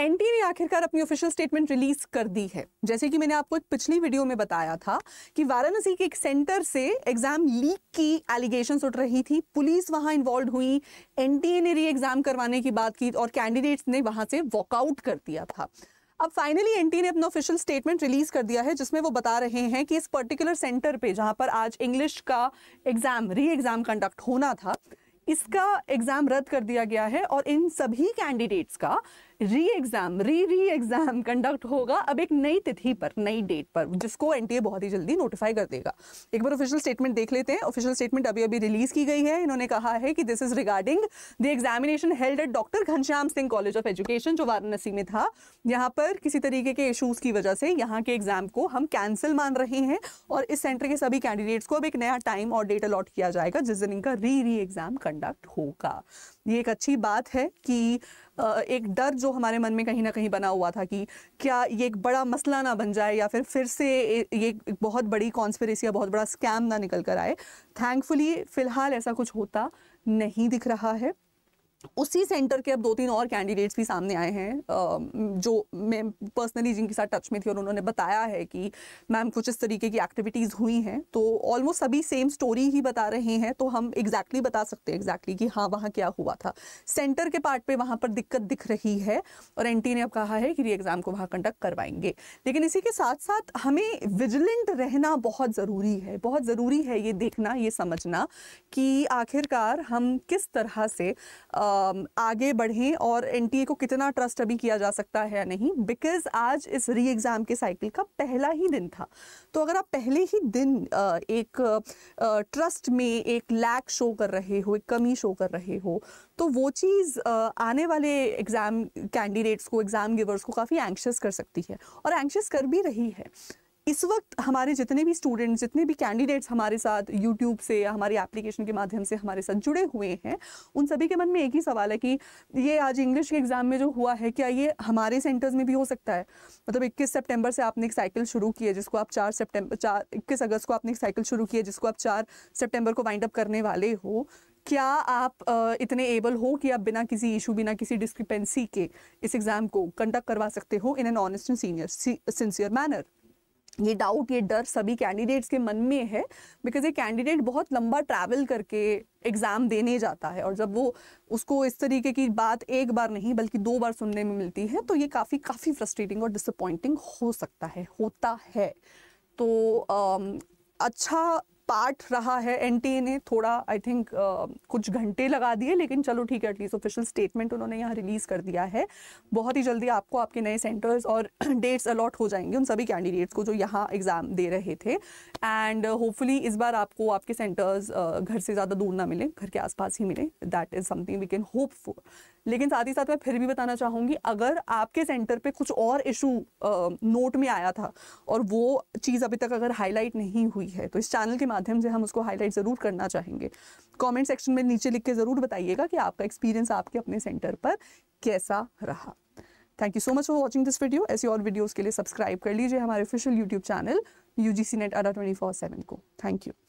ND ने आखिरकार अपनी ऑफिशियल स्टेटमेंट रिलीज कर दी है जैसे कि मैंने आपको एक पिछली वीडियो में बताया था कि वाराणसी के एक सेंटर से एग्जाम लीक की एलिगेशन उठ रही थी पुलिस वहां इन्वॉल्व हुई एनडीए ने री एग्जाम करवाने की बात की और कैंडिडेट्स ने वहां से वॉकआउट कर दिया था अब फाइनली एनटी ने अपना ऑफिशियल स्टेटमेंट रिलीज कर दिया है जिसमें वो बता रहे हैं कि इस पर्टिकुलर सेंटर पे जहां पर आज इंग्लिश का एग्जाम री एग्जाम कंडक्ट होना था इसका एग्जाम रद्द कर दिया गया है और इन सभी कैंडिडेट्स का री एग्ज़ाम री री एग्ज़ाम कंडक्ट होगा अब एक नई तिथि पर नई डेट पर जिसको एन बहुत ही जल्दी नोटिफाई कर देगा एक बार ऑफिशियल स्टेटमेंट देख लेते हैं ऑफिशियल स्टेटमेंट अभी अभी रिलीज़ की गई है इन्होंने कहा है कि this is regarding the examination held at doctor Ghanshyam Singh college of education जो वाराणसी में था यहाँ पर किसी तरीके के इशूज़ की वजह से यहाँ के एग्ज़ाम को हम कैंसिल मान रहे हैं और इस सेंटर के सभी कैंडिडेट्स को अब एक नया टाइम और डेट अलॉट किया जाएगा जिस दिन इनका री री एग्ज़ाम कंडक्ट होगा ये एक अच्छी बात है कि एक डर जो हमारे मन में कहीं ना कहीं बना हुआ था कि क्या ये एक बड़ा मसला ना बन जाए या फिर फिर से ये बहुत बड़ी कॉन्स्परेसी या बहुत बड़ा स्कैम ना निकल कर आए थैंकफुली फ़िलहाल ऐसा कुछ होता नहीं दिख रहा है उसी सेंटर के अब दो तीन और कैंडिडेट्स भी सामने आए हैं जो मैं पर्सनली जिनके साथ टच में थी और उन्होंने बताया है कि मैम कुछ इस तरीके की एक्टिविटीज़ हुई हैं तो ऑलमोस्ट सभी सेम स्टोरी ही बता रहे हैं तो हम एग्जैक्टली exactly बता सकते हैं एग्जैक्टली exactly कि हाँ वहाँ क्या हुआ था सेंटर के पार्ट पे वहाँ पर दिक्कत दिख रही है और एन ने अब कहा है कि री एग्ज़ाम को वहाँ कंडक्ट करवाएंगे लेकिन इसी के साथ साथ हमें विजिलेंट रहना बहुत ज़रूरी है बहुत ज़रूरी है ये देखना ये समझना कि आखिरकार हम किस तरह से आ, आगे बढ़ें और एन को कितना ट्रस्ट अभी किया जा सकता है या नहीं बिकॉज आज इस री एग्ज़ाम के साइकिल का पहला ही दिन था तो अगर आप पहले ही दिन एक ट्रस्ट में एक लैक शो कर रहे हो एक कमी शो कर रहे हो तो वो चीज़ आने वाले एग्ज़ाम कैंडिडेट्स को एग्ज़ाम गिवर्स को काफ़ी एंक्शस कर सकती है और एंक्शस कर भी रही है इस वक्त हमारे जितने भी स्टूडेंट्स जितने भी कैंडिडेट्स हमारे साथ यूट्यूब से या हमारी एप्लीकेशन के माध्यम से हमारे साथ जुड़े हुए हैं उन सभी के मन में एक ही सवाल है कि ये आज इंग्लिश के एग्ज़ाम में जो हुआ है क्या ये हमारे सेंटर्स में भी हो सकता है मतलब इक्कीस सेप्टेम्बर से आपने एक साइकिल शुरू की है जिसको आप चार सेप्टेम्बर चार इक्कीस अगस्त को आपने एक साइकिल शुरू की है जिसको आप चार सेप्टेम्बर को वाइंड अप करने वाले हो क्या आप इतने एबल हो कि आप बिना किसी इशू बिना किसी डिस्क्रिपेंसी के इस एग्ज़ाम को कंडक्ट करवा सकते हो in an honest and senior sincere manner ये डाउट ये डर सभी कैंडिडेट्स के मन में है बिकॉज ये कैंडिडेट बहुत लंबा ट्रैवल करके एग्ज़ाम देने जाता है और जब वो उसको इस तरीके की बात एक बार नहीं बल्कि दो बार सुनने में मिलती है तो ये काफ़ी काफ़ी फ्रस्ट्रेटिंग और डिसअपॉइंटिंग हो सकता है होता है तो आ, अच्छा पार्ट रहा है एन ने थोड़ा आई थिंक uh, कुछ घंटे लगा दिए लेकिन चलो ठीक है एटलीस्ट ऑफिशियल स्टेटमेंट उन्होंने यहाँ रिलीज़ कर दिया है बहुत ही जल्दी आपको आपके नए सेंटर्स और डेट्स अलॉट हो जाएंगे उन सभी कैंडिडेट्स को जो यहाँ एग्ज़ाम दे रहे थे एंड होपफुली uh, इस बार आपको आपके सेंटर्स uh, घर से ज़्यादा दूर ना मिले घर के आसपास ही मिले that is something we can hope for लेकिन साथ ही साथ मैं फिर भी बताना चाहूँगी अगर आपके सेंटर पे कुछ और इशू नोट में आया था और वो चीज़ अभी तक अगर हाईलाइट नहीं हुई है तो इस चैनल के माध्यम माध्यम से हम उसको हाईलाइट ज़रूर करना चाहेंगे कमेंट सेक्शन में नीचे लिख के ज़रूर बताइएगा कि आपका एक्सपीरियंस आपके अपने सेंटर पर कैसा रहा thank you so much for watching this video ऐसी और वीडियोज़ के लिए सब्सक्राइब कर लीजिए हमारे official YouTube channel U G C NET Adda twenty four seven को थैंक यू